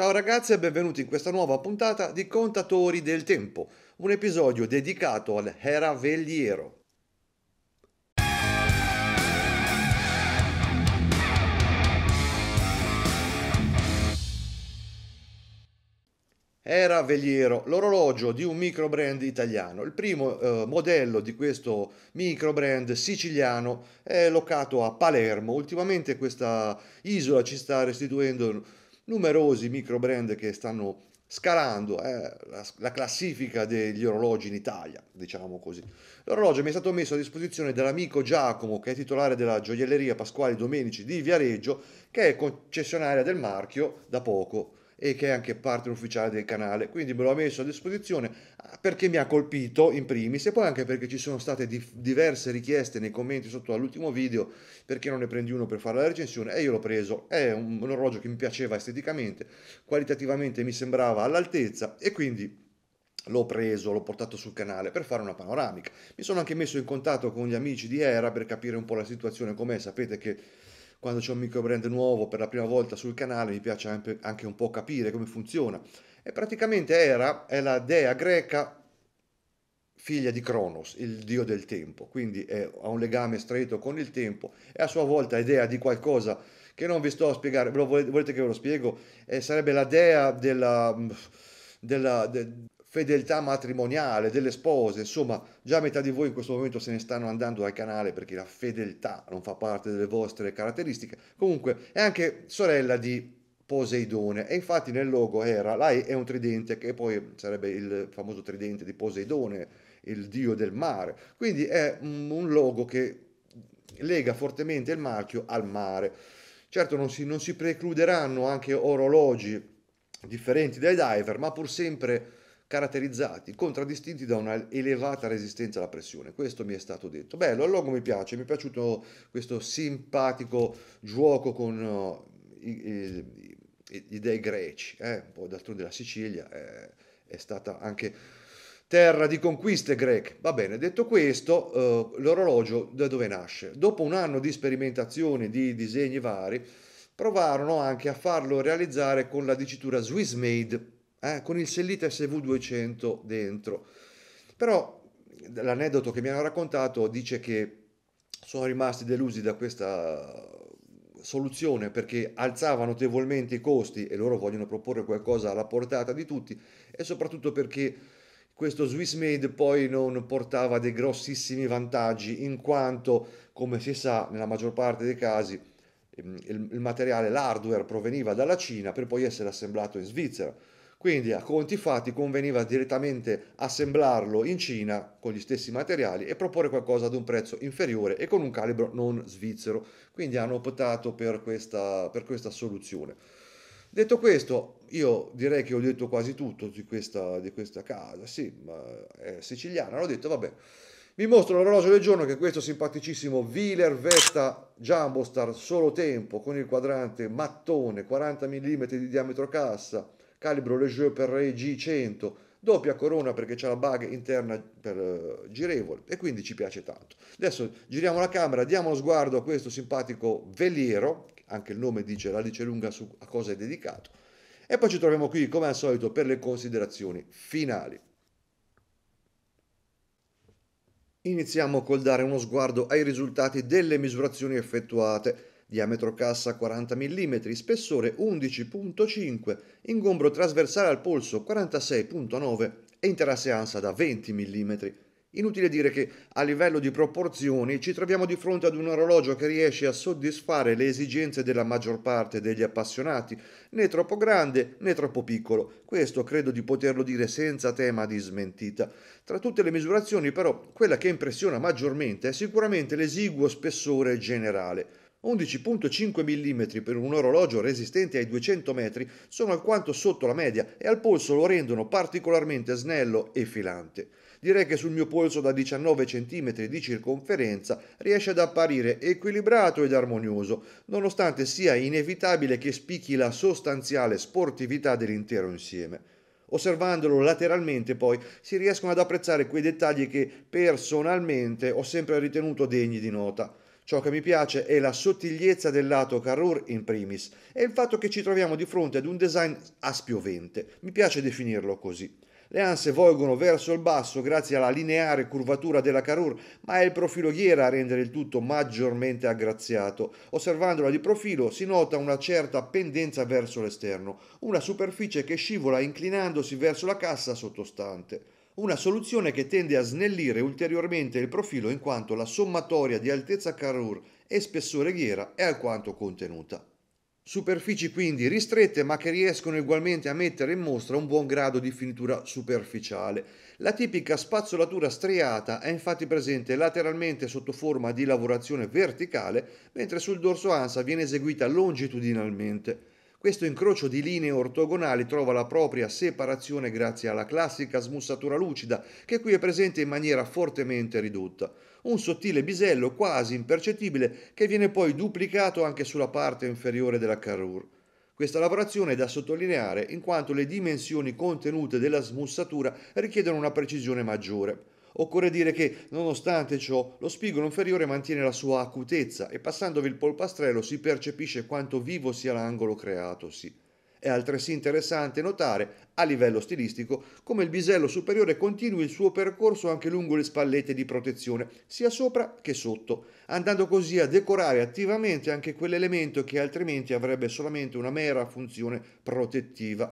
Ciao ragazzi e benvenuti in questa nuova puntata di Contatori del Tempo, un episodio dedicato al Hera Heravelliero. Era Veliero, l'orologio di un microbrand italiano. Il primo eh, modello di questo microbrand siciliano è locato a Palermo. Ultimamente questa isola ci sta restituendo numerosi micro brand che stanno scalando eh, la, la, classifica degli orologi in Italia, diciamo così. L'orologio mi è stato messo a disposizione dall'amico Giacomo, che è titolare della gioielleria Pasquali Domenici di Viareggio, che è concessionaria del marchio da poco e che è anche partner ufficiale del canale, quindi me l'ho messo a disposizione ah, perché mi ha colpito in primis e poi anche perché ci sono state di- diverse richieste nei commenti sotto all'ultimo video perché non ne prendi uno per fare la recensione e io l'ho preso, è un, un orologio che mi piaceva esteticamente, qualitativamente mi sembrava all'altezza e quindi l'ho preso, l'ho portato sul canale per fare una panoramica. Mi sono anche messo in contatto con gli amici di Era per capire un po' la situazione com'è, sapete che quando c'è un micro brand nuovo per la prima volta sul canale mi piace anche un po' capire come funziona. E praticamente Era è la dea greca figlia di Cronos, il dio del tempo, quindi è, ha un legame stretto con il tempo e a sua volta è dea di qualcosa che non vi sto a spiegare, volete, volete, che ve lo spiego? Eh, sarebbe la dea della... Mm, della de, fedeltà matrimoniale delle spose, insomma già metà di voi in questo momento se ne stanno andando dal canale perché la fedeltà non fa parte delle vostre caratteristiche, comunque è anche sorella di Poseidone e infatti nel logo era, là è un tridente che poi sarebbe il famoso tridente di Poseidone, il dio del mare, quindi è un logo che lega fortemente il marchio al mare. Certo non si, non si precluderanno anche orologi differenti dai diver, ma pur sempre caratterizzati, contraddistinti da una elevata resistenza alla pressione. Questo mi è stato detto. Bello, il logo mi piace, mi è piaciuto questo simpatico gioco con uh, i, i, i, dei greci, eh? un po' d'altronde la Sicilia eh, è stata anche terra di conquiste greche. Va bene, detto questo, uh, l'orologio da dove nasce? Dopo un anno di sperimentazioni, di disegni vari, provarono anche a farlo realizzare con la dicitura Swiss Made eh, con il Sellita SV200 dentro. Però l'aneddoto che mi hanno raccontato dice che sono rimasti delusi da questa soluzione perché alzava notevolmente i costi e loro vogliono proporre qualcosa alla portata di tutti e soprattutto perché questo Swiss Made poi non portava dei grossissimi vantaggi in quanto come si sa nella maggior parte dei casi il, materiale, l'hardware proveniva dalla Cina per poi essere assemblato in Svizzera quindi a conti fatti conveniva direttamente assemblarlo in Cina con gli stessi materiali e proporre qualcosa ad un prezzo inferiore e con un calibro non svizzero. Quindi hanno optato per questa, per questa soluzione. Detto questo, io direi che ho detto quasi tutto di questa, di questa casa, sì, ma è siciliana, l'ho detto, vabbè. Vi mostro l'orologio del giorno che è questo simpaticissimo Wheeler Vesta Jumbo Star solo tempo con il quadrante mattone 40 mm di diametro cassa calibro Leger per G100, doppia corona perché c'è la bug interna per eh, girevole e quindi ci piace tanto. Adesso giriamo la camera, diamo uno sguardo a questo simpatico veliero, anche il nome dice la dice lunga su a cosa è dedicato, e poi ci troviamo qui come al solito per le considerazioni finali. Iniziamo col dare uno sguardo ai risultati delle misurazioni effettuate diametro cassa 40 mm, spessore 11.5, ingombro trasversale al polso 46.9 e interasse ansa da 20 mm. Inutile dire che a livello di proporzioni ci troviamo di fronte ad un orologio che riesce a soddisfare le esigenze della maggior parte degli appassionati, né troppo grande né troppo piccolo, questo credo di poterlo dire senza tema di smentita. Tra tutte le misurazioni però quella che impressiona maggiormente è sicuramente l'esiguo spessore generale. 11.5 mm per un orologio resistente ai 200 metri sono alquanto sotto la media e al polso lo rendono particolarmente snello e filante. Direi che sul mio polso da 19 cm di circonferenza riesce ad apparire equilibrato ed armonioso, nonostante sia inevitabile che spicchi la sostanziale sportività dell'intero insieme. Osservandolo lateralmente poi si riescono ad apprezzare quei dettagli che personalmente ho sempre ritenuto degni di nota. Ciò che mi piace è la sottigliezza del lato Carrure in primis e il fatto che ci troviamo di fronte ad un design a spiovente. mi piace definirlo così. Le anse volgono verso il basso grazie alla lineare curvatura della Carrure, ma è il profilo ghiera a rendere il tutto maggiormente aggraziato. Osservandola di profilo si nota una certa pendenza verso l'esterno, una superficie che scivola inclinandosi verso la cassa sottostante una soluzione che tende a snellire ulteriormente il profilo in quanto la sommatoria di altezza carrur e spessore ghiera è alquanto contenuta. Superfici quindi ristrette ma che riescono ugualmente a mettere in mostra un buon grado di finitura superficiale. La tipica spazzolatura striata è infatti presente lateralmente sotto forma di lavorazione verticale, mentre sul dorso ansa viene eseguita longitudinalmente. Questo incrocio di linee ortogonali trova la propria separazione grazie alla classica smussatura lucida che qui è presente in maniera fortemente ridotta. Un sottile bisello quasi impercettibile che viene poi duplicato anche sulla parte inferiore della carrure. Questa lavorazione è da sottolineare in quanto le dimensioni contenute della smussatura richiedono una precisione maggiore. Occorre dire che, nonostante ciò, lo spigolo inferiore mantiene la sua acutezza e passandovi il polpastrello si percepisce quanto vivo sia l'angolo creatosi. È altresì interessante notare, a livello stilistico, come il bisello superiore continui il suo percorso anche lungo le spallette di protezione, sia sopra che sotto, andando così a decorare attivamente anche quell'elemento che altrimenti avrebbe solamente una mera funzione protettiva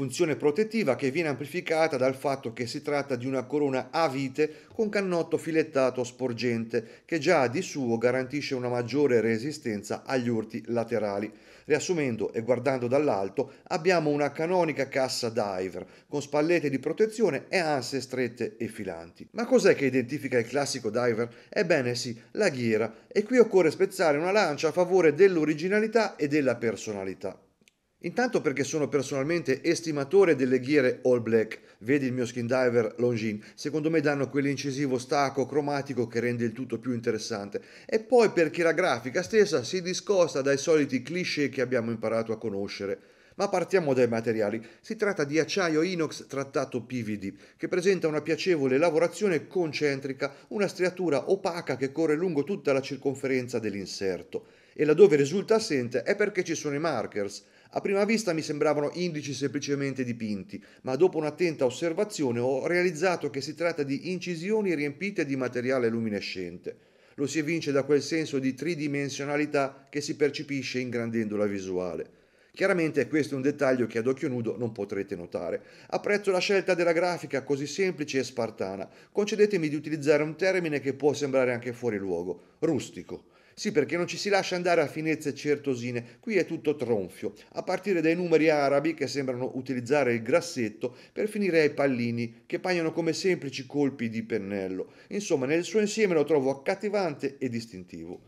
funzione protettiva che viene amplificata dal fatto che si tratta di una corona a vite con cannotto filettato sporgente che già di suo garantisce una maggiore resistenza agli urti laterali. Riassumendo e guardando dall'alto, abbiamo una canonica cassa diver con spallette di protezione e anse strette e filanti. Ma cos'è che identifica il classico diver? Ebbene sì, la ghiera, e qui occorre spezzare una lancia a favore dell'originalità e della personalità. Intanto perché sono personalmente estimatore delle ghiere All Black, vedi il mio skin diver Longines, secondo me danno quell'incisivo stacco cromatico che rende il tutto più interessante, e poi perché la grafica stessa si discosta dai soliti cliché che abbiamo imparato a conoscere. Ma partiamo dai materiali. Si tratta di acciaio inox trattato PVD, che presenta una piacevole lavorazione concentrica, una striatura opaca che corre lungo tutta la circonferenza dell'inserto e laddove risulta assente è perché ci sono i markers. A prima vista mi sembravano indici semplicemente dipinti, ma dopo un'attenta osservazione ho realizzato che si tratta di incisioni riempite di materiale luminescente. Lo si evince da quel senso di tridimensionalità che si percepisce ingrandendo la visuale. Chiaramente questo è un dettaglio che ad occhio nudo non potrete notare. Apprezzo la scelta della grafica così semplice e spartana. Concedetemi di utilizzare un termine che può sembrare anche fuori luogo, rustico. Sì, perché non ci si lascia andare a finezze certosine, qui è tutto tronfio, a partire dai numeri arabi che sembrano utilizzare il grassetto per finire ai pallini che paiono come semplici colpi di pennello. Insomma, nel suo insieme lo trovo accattivante e distintivo.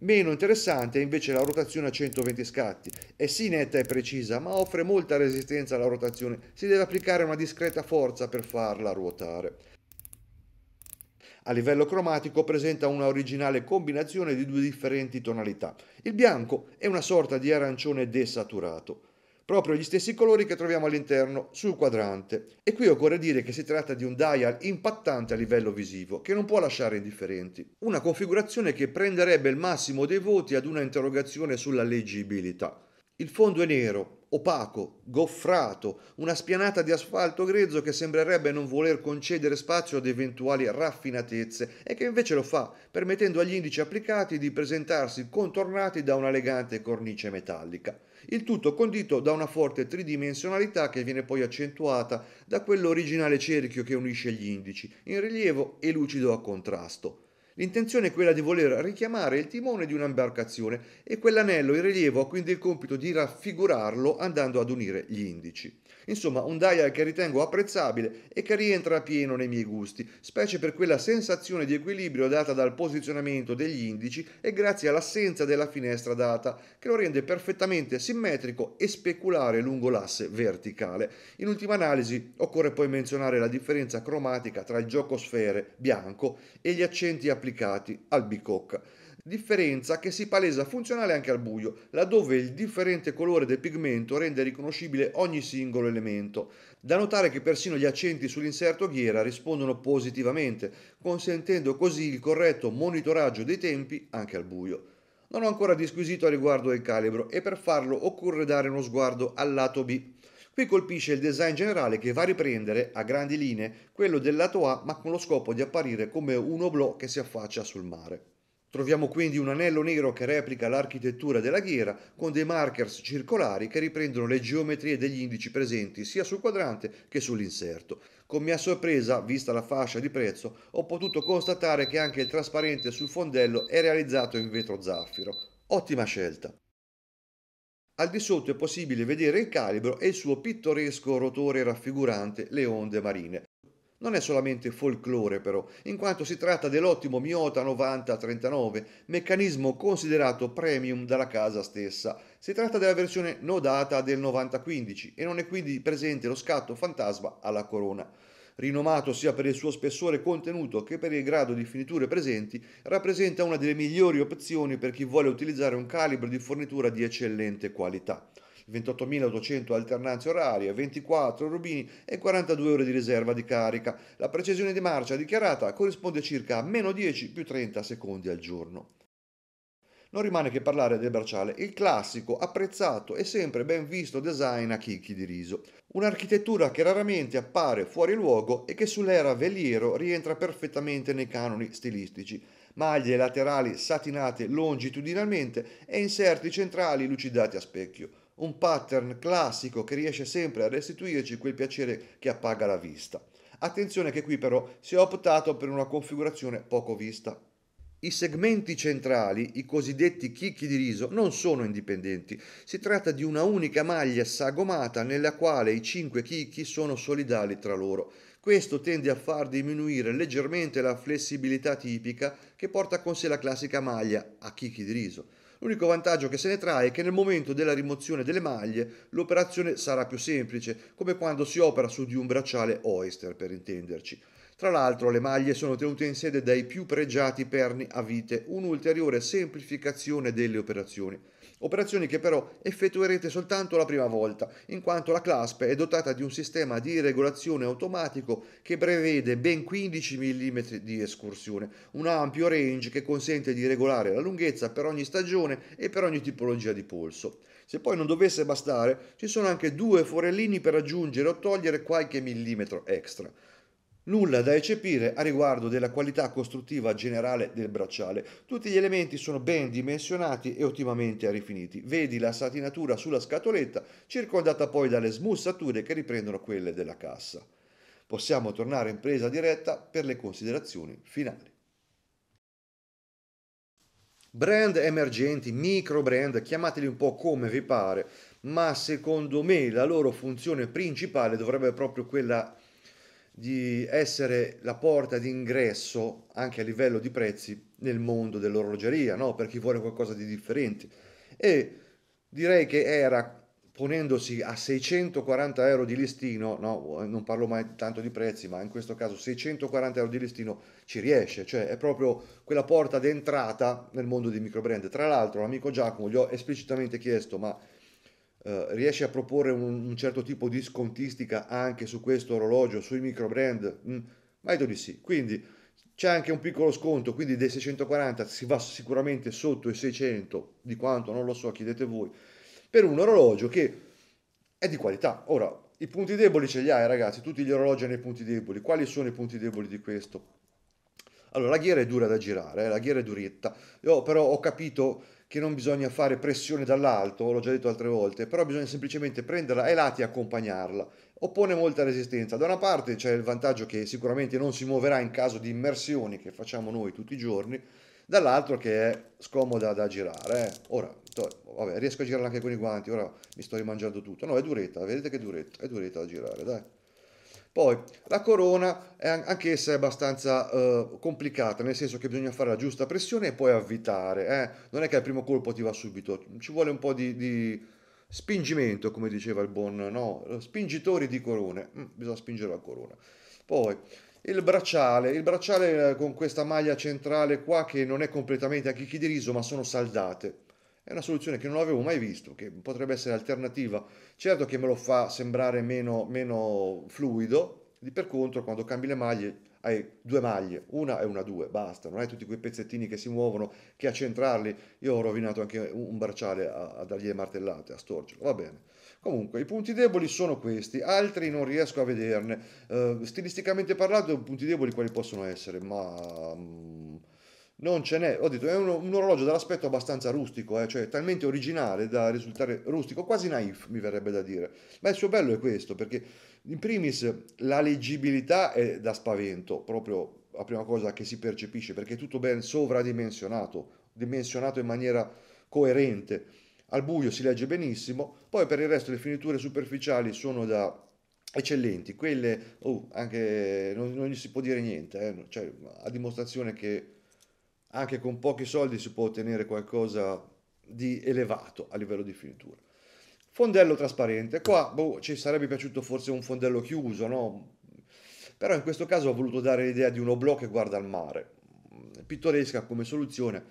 Meno interessante è invece la rotazione a 120 scatti. È sì netta e precisa, ma offre molta resistenza alla rotazione. Si deve applicare una discreta forza per farla ruotare. A livello cromatico presenta una originale combinazione di due differenti tonalità. Il bianco è una sorta di arancione desaturato, proprio gli stessi colori che troviamo all'interno sul quadrante. E qui occorre dire che si tratta di un dial impattante a livello visivo, che non può lasciare indifferenti. Una configurazione che prenderebbe il massimo dei voti ad una interrogazione sulla leggibilità. Il fondo è nero, opaco, goffrato, una spianata di asfalto grezzo che sembrerebbe non voler concedere spazio ad eventuali raffinatezze e che invece lo fa, permettendo agli indici applicati di presentarsi contornati da un'elegante cornice metallica. Il tutto condito da una forte tridimensionalità che viene poi accentuata da quell'originale cerchio che unisce gli indici, in rilievo e lucido a contrasto. L'intenzione è quella di voler richiamare il timone di un'imbarcazione e quell'anello in rilievo ha quindi il compito di raffigurarlo andando ad unire gli indici. Insomma, un dial che ritengo apprezzabile e che rientra pieno nei miei gusti, specie per quella sensazione di equilibrio data dal posizionamento degli indici e grazie all'assenza della finestra data, che lo rende perfettamente simmetrico e speculare lungo l'asse verticale. In ultima analisi, occorre poi menzionare la differenza cromatica tra il gioco sfere bianco e gli accenti a applicati al bicocca. Differenza che si palesa funzionale anche al buio, laddove il differente colore del pigmento rende riconoscibile ogni singolo elemento. Da notare che persino gli accenti sull'inserto ghiera rispondono positivamente, consentendo così il corretto monitoraggio dei tempi anche al buio. Non ho ancora disquisito a riguardo del calibro e per farlo occorre dare uno sguardo al lato B Qui colpisce il design generale che va a riprendere, a grandi linee, quello del lato A, ma con lo scopo di apparire come un oblò che si affaccia sul mare. Troviamo quindi un anello nero che replica l'architettura della ghiera con dei markers circolari che riprendono le geometrie degli indici presenti sia sul quadrante che sull'inserto. Con mia sorpresa, vista la fascia di prezzo, ho potuto constatare che anche il trasparente sul fondello è realizzato in vetro zaffiro. Ottima scelta! Al di sotto è possibile vedere il calibro e il suo pittoresco rotore raffigurante le onde marine. Non è solamente folklore però, in quanto si tratta dell'ottimo Miota 9039, meccanismo considerato premium dalla casa stessa. Si tratta della versione nodata del 9015 e non è quindi presente lo scatto fantasma alla corona rinomato sia per il suo spessore contenuto che per il grado di finiture presenti, rappresenta una delle migliori opzioni per chi vuole utilizzare un calibro di fornitura di eccellente qualità. 28.800 alternanze orarie, 24 rubini e 42 ore di riserva di carica. La precisione di marcia dichiarata corrisponde circa a meno 10 più 30 secondi al giorno non rimane che parlare del bracciale, il classico, apprezzato e sempre ben visto design a chicchi di riso. Un'architettura che raramente appare fuori luogo e che sull'era veliero rientra perfettamente nei canoni stilistici. Maglie laterali satinate longitudinalmente e inserti centrali lucidati a specchio. Un pattern classico che riesce sempre a restituirci quel piacere che appaga la vista. Attenzione che qui però si è optato per una configurazione poco vista. I segmenti centrali, i cosiddetti chicchi di riso, non sono indipendenti. Si tratta di una unica maglia sagomata nella quale i cinque chicchi sono solidali tra loro. Questo tende a far diminuire leggermente la flessibilità tipica che porta con sé la classica maglia a chicchi di riso. L'unico vantaggio che se ne trae è che nel momento della rimozione delle maglie l'operazione sarà più semplice, come quando si opera su di un bracciale oyster per intenderci. Tra l'altro le maglie sono tenute in sede dai più pregiati perni a vite, un'ulteriore semplificazione delle operazioni. Operazioni che però effettuerete soltanto la prima volta, in quanto la CLASP è dotata di un sistema di regolazione automatico che prevede ben 15 mm di escursione, un ampio range che consente di regolare la lunghezza per ogni stagione e per ogni tipologia di polso. Se poi non dovesse bastare, ci sono anche due forellini per aggiungere o togliere qualche millimetro extra. Nulla da eccepire a riguardo della qualità costruttiva generale del bracciale. Tutti gli elementi sono ben dimensionati e ottimamente rifiniti. Vedi la satinatura sulla scatoletta, circondata poi dalle smussature che riprendono quelle della cassa. Possiamo tornare in presa diretta per le considerazioni finali. Brand emergenti, micro brand, chiamateli un po' come vi pare, ma secondo me la loro funzione principale dovrebbe proprio quella di essere la porta d'ingresso anche a livello di prezzi nel mondo dell'orologeria, no? per chi vuole qualcosa di differente. E direi che era ponendosi a 640 euro di listino, no, non parlo mai tanto di prezzi, ma in questo caso 640 euro di listino ci riesce, cioè è proprio quella porta d'entrata nel mondo dei microbrand. Tra l'altro l'amico Giacomo gli ho esplicitamente chiesto, ma eh, riesce a proporre un, un, certo tipo di scontistica anche su questo orologio, sui micro brand? Mm, ma di sì. Quindi c'è anche un piccolo sconto, quindi dei 640 si va sicuramente sotto i 600, di quanto non lo so, chiedete voi, per un orologio che è di qualità. Ora, i punti deboli ce li hai ragazzi, tutti gli orologi hanno i punti deboli. Quali sono i punti deboli di questo? Allora, la ghiera è dura da girare, eh? la ghiera è duretta. Io però ho capito che non bisogna fare pressione dall'alto, l'ho già detto altre volte, però bisogna semplicemente prenderla ai lati e accompagnarla. Oppone molta resistenza. Da una parte c'è il vantaggio che sicuramente non si muoverà in caso di immersioni che facciamo noi tutti i giorni, dall'altro che è scomoda da girare. Eh. Ora, vabbè, riesco a girarla anche con i guanti, ora mi sto rimangiando tutto. No, è duretta, vedete che duretta, è duretta da girare, dai. Poi la corona è anch'essa è abbastanza eh, complicata, nel senso che bisogna fare la giusta pressione e poi avvitare. Eh? Non è che al primo colpo ti va subito, ci vuole un po' di, di spingimento, come diceva il buon no? spingitori di corone. Mm, bisogna spingere la corona. Poi il bracciale, il bracciale eh, con questa maglia centrale qua che non è completamente a chicchi di riso, ma sono saldate è una soluzione che non avevo mai visto, che potrebbe essere alternativa. Certo che me lo fa sembrare meno, meno fluido, di per contro quando cambi le maglie hai due maglie, una e una due, basta, non hai tutti quei pezzettini che si muovono, che a centrarli, io ho rovinato anche un bracciale a, a dargli le martellate, a storcelo, va bene. Comunque, i punti deboli sono questi, altri non riesco a vederne. Uh, stilisticamente parlando, punti deboli quali possono essere? Ma... Mm, non ce n'è, ho detto, è un, un orologio dall'aspetto abbastanza rustico, eh, cioè talmente originale da risultare rustico, quasi naif mi verrebbe da dire, ma il suo bello è questo, perché in primis la leggibilità è da spavento, proprio la prima cosa che si percepisce, perché è tutto ben sovradimensionato, dimensionato in maniera coerente, al buio si legge benissimo, poi per il resto le finiture superficiali sono da eccellenti, quelle oh, anche non, non, si può dire niente, eh, cioè, a dimostrazione che anche con pochi soldi si può ottenere qualcosa di elevato a livello di finitura. Fondello trasparente, qua boh, ci sarebbe piaciuto forse un fondello chiuso, no? Però in questo caso ho voluto dare l'idea di un oblò che guarda al mare, pittoresca come soluzione,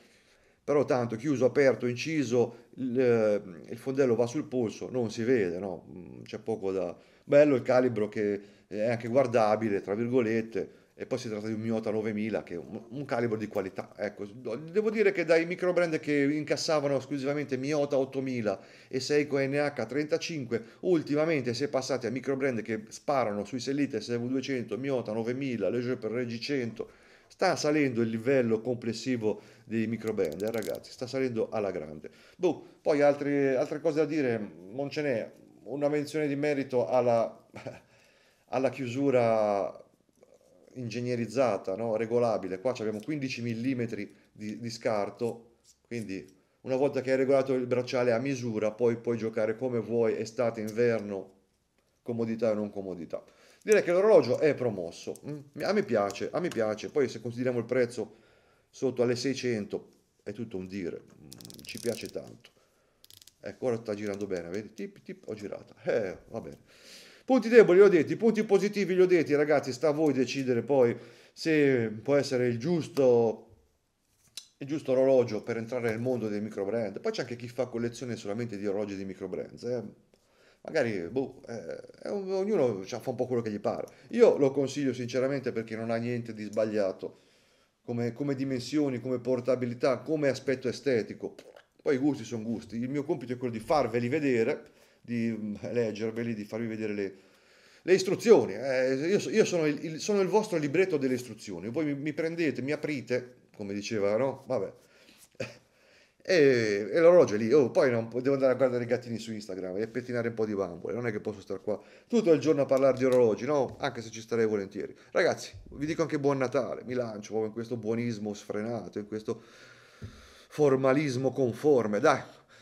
però tanto chiuso, aperto, inciso, il, eh, il fondello va sul polso, non si vede, no? Mm, c'è poco da... Bello il calibro che è anche guardabile, tra virgolette, e poi si tratta di un Miota 9000 che è un, un calibro di qualità. Ecco, devo dire che dai micro brand che incassavano esclusivamente Miota 8000 e Seiko NH35, ultimamente si è passati a micro brand che sparano sui Selite SV200, Miota 9000, Leisure per Regi 100. Sta salendo il livello complessivo dei micro brand, eh, ragazzi, sta salendo alla grande. Boh, poi altre, altre cose da dire, non ce n'è. Una menzione di merito alla, alla chiusura ingegnerizzata, no? regolabile. Qua abbiamo 15 mm di, di, scarto, quindi una volta che hai regolato il bracciale a misura, poi puoi giocare come vuoi, estate, inverno, comodità e non comodità. Direi che l'orologio è promosso, mm? a me piace, a me piace, poi se consideriamo il prezzo sotto alle 600 è tutto un dire, mm, ci piace tanto. Ecco, ora sta girando bene, vedi? Tip, tip, ho girato, Eh, va bene. Punti deboli li ho detti, punti positivi li ho detti, ragazzi, sta a voi decidere poi se può essere il giusto, il giusto orologio per entrare nel mondo dei microbrand. Poi c'è anche chi fa collezione solamente di orologi di microbrand. Eh. Magari boh, eh, ognuno cioè, fa un po' quello che gli pare. Io lo consiglio sinceramente perché non ha niente di sbagliato. Come, come, dimensioni, come portabilità, come aspetto estetico. Poi i gusti sono gusti, il mio compito è quello di farveli vedere di mm, leggerveli, di farvi vedere le, le istruzioni. Eh, io, io sono, il, il, sono, il, vostro libretto delle istruzioni. Voi mi, mi prendete, mi aprite, come diceva, no? Vabbè. E, e l'orologio è lì, oh, poi non, devo andare a guardare i gattini su Instagram e pettinare un po' di bambole, non è che posso stare qua tutto il giorno a parlare di orologi, no? Anche se ci starei volentieri. Ragazzi, vi dico anche buon Natale, mi lancio proprio in questo buonismo sfrenato, in questo formalismo conforme, dai,